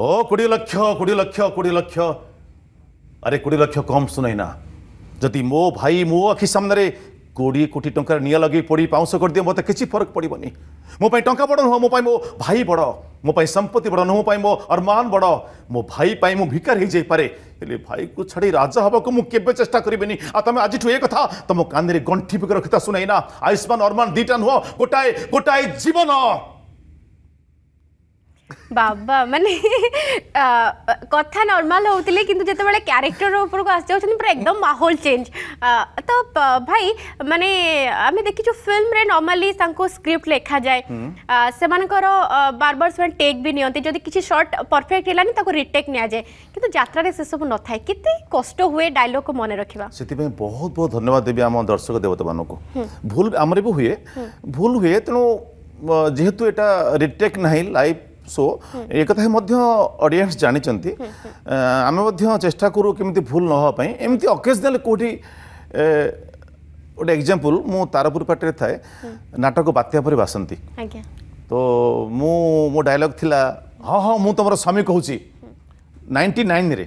ओ कोडी लक्ष कोडी लक्ष अरे किडिलक्ष कम सुनैना जि मो भाइ मो आखि सामन किडियो कोटि टा निँ लगाइ पढि पाँस गरिदियो मते कि फरक पर्व मोप टा बड नुह मो भाइ बड मोपाई सम्पत्ति बढ नु मो अरमान बड मो भाइप्राइ म भिकार है जाइपरे भाइको छाडि राजाको मु केबे चेष्टा आ तमे आज तमो कान्धीर गन्ठी बिक र किता सुनैना आयुष्मान अरमान दुईटा नुह गोटाए गोटाए जीवन বাবা মানে কথা নর্মাল হোলে কিন্তু যেতবে ক্যারেক্টর উপরক আসি যাচ্ছেন পুরো একদম মাহোল চেঞ্জ তো ভাই মানে আমি দেখিছু ফিল্মরে নর্মালি তাঁকু স্ক্রিপ্ট লেখা যায় সেমানকর বারবার সে টেক বি নিয়ন্তি যদি কিছু শর্ট পরফেক্ট হেলানি তাকে রিটেক নিয়া যায় কিন্তু যাত্রায় সেসব নথায় কেতে কষ্ট হুয়ে ডায়লগ মনে রাখবা সেপাই বহুত বহুত ধন্যবাদ দেবি আমার দর্শক দেবতা মানুষ ভুল আমার বি হুয়ে ভুল হুয়ে তেমন যেহেতু এটা রিটেক নাই লাইভ ସୋ ଏ କଥା ମଧ୍ୟ ଅଡ଼ିଏନ୍ସ ଜାଣିଛନ୍ତି ଆମେ ମଧ୍ୟ ଚେଷ୍ଟା କରୁ କେମିତି ଭୁଲ ନ ହେବା ପାଇଁ ଏମିତି ଅକେଜନାଲି କେଉଁଠି ଗୋଟେ ଏକ୍ଜାମ୍ପଲ୍ ମୁଁ ତାରପୁର ପାଟିରେ ଥାଏ ନାଟକ ବାତ୍ୟା ପରି ବାସନ୍ତି ତ ମୁଁ ମୋ ଡାଇଲଗ୍ ଥିଲା ହଁ ହଁ ମୁଁ ତୁମର ସ୍ୱାମୀ କହୁଛି ନାଇଣ୍ଟି ନାଇନ୍ରେ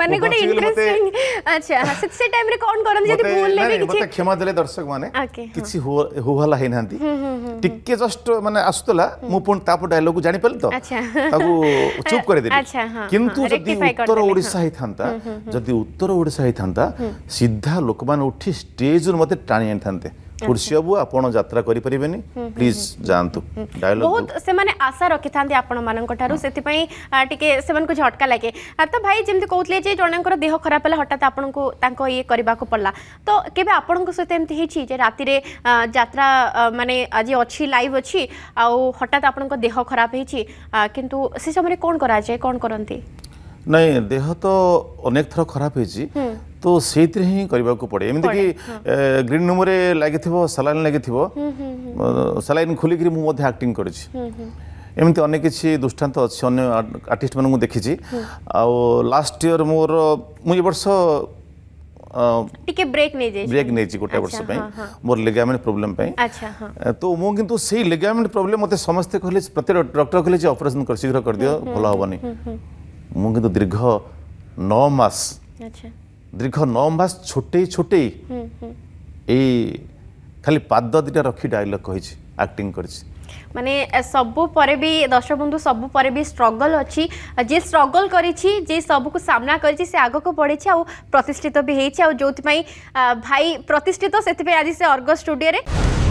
ମାନେ ଗୋଟେ ଇଣ୍ଟରେଷ୍ଟିଂ ଆଚ୍ଛା ସେ ଟାଇମ୍ ରେ କଣ କରନ୍ତି ଯଦି ଭୁଲ ହେବେ କିଛି ମତେ କ୍ଷମା ଦେଲେ ଦର୍ଶକ ମାନେ କିଛି ହୁହାଲା ହେଇ ନାହାନ୍ତି ଟିକେ ଜଷ୍ଟ ମାନେ ଆସୁଥିଲା ମୁଁ ପୁଣି ତାପରେ ଡାଇଲଗ୍ ଜାଣି ପାରିଲି ତ ତାକୁ ଚୁପ୍ କରିଦେଲି କିନ୍ତୁ ଯଦି ଉତ୍ତର ଓଡ଼ିଶା ହେଇଥାନ୍ତା ଯଦି ଉତ୍ତର ଓଡ଼ିଶା ହେଇଥାନ୍ତା ସିଧା ଲୋକମାନେ ଉଠି ଷ୍ଟେଜରୁ ମତେ ଟାଣି ଆଣିଥାନ୍ତେ ଖୁର୍ସି ବାବୁ ଆପଣ ଯାତ୍ରା କରିପାରିବେନି ପ୍ଲିଜ୍ ଯାଆନ୍ତୁ ବହୁତ ସେମାନେ ଆଶା ରଖିଥାନ୍ତି ଆପଣମାନଙ୍କ ଠାରୁ ସେଥିପାଇଁ ଟିକେ ସେମାନଙ୍କୁ ଝଟକା ଲାଗେ ତ ଭାଇ ଯେମିତି କହୁଥିଲେ ଯେ ଜଣଙ୍କର ଦେହ ଖରାପ ହେଲା ହଠାତ୍ ଆପଣଙ୍କୁ ତାଙ୍କ ଇଏ କରିବାକୁ ପଡ଼ିଲା ତ କେବେ ଆପଣଙ୍କ ସହିତ ଏମିତି ହେଇଛି ଯେ ରାତିରେ ଯାତ୍ରା ମାନେ ଆଜି ଅଛି ଲାଇଭ୍ ଅଛି ଆଉ ହଠାତ୍ ଆପଣଙ୍କ ଦେହ ଖରାପ ହେଇଛି କିନ୍ତୁ ସେ ସମୟରେ କ'ଣ କରାଯାଏ କ'ଣ କରନ୍ତି ନାଇଁ ଦେହ ତ ଅନେକ ଥର ଖରାପ ହେଇଛି তো ସେଇଥିରେ ହିଁ କରିବାକୁ ପଡ଼େ ଏମିତିକି ଗ୍ରୀନ୍ ରୁମ୍ରେ ଲାଗିଥିବ ସାଲାଇନ୍ ଲାଗିଥିବ ସାଲାଇନ୍ ଖୋଲିକିରି ମୁଁ ମଧ୍ୟ ଆକ୍ଟିଂ କରିଛି ଏମିତି ଅନେକ କିଛି ଦୃଷ୍ଟାନ୍ତ ଅଛି ଅନ୍ୟ ଆର୍ଟିଷ୍ଟମାନଙ୍କୁ ଦେଖିଛି ଆଉ ଲାଷ୍ଟ ଇୟର୍ ମୋର ମୁଁ ଏ ବର୍ଷ ଟିକେ ব্রেক নেই গোটা বর্ষ পাই মোর লিগামেন্ট প্রবলেম তো মু কিন্তু সেই লিগামেন্ট প্রবলেম মতে সমস্ত কহিলে প্রতি ডক্টর কহিলে যে অপারেশন শীঘ্র কর দিও ভালো হবনি মু কিন্তু দীর্ঘ মাস আচ্ছা দীর্ঘ ন মাস ছোটেই ছোটেই এই খালি পাদ দুইটা রক্ষি ডায়লগ কইছি আক্টিং করেছি মানে সবু পরে বি দর্শক বন্ধু সবু পরে বি স্ট্রগল অছি যে স্ট্রগল করেছি যে সবুকু সামনা করেছি সে আগকু পড়েছি আউ প্রতিষ্ঠিত বি হয়েছি আউ যোথিপাই ভাই প্রতিষ্ঠিত সেথিপাই আজি সে অর্গ স্টুডিওরে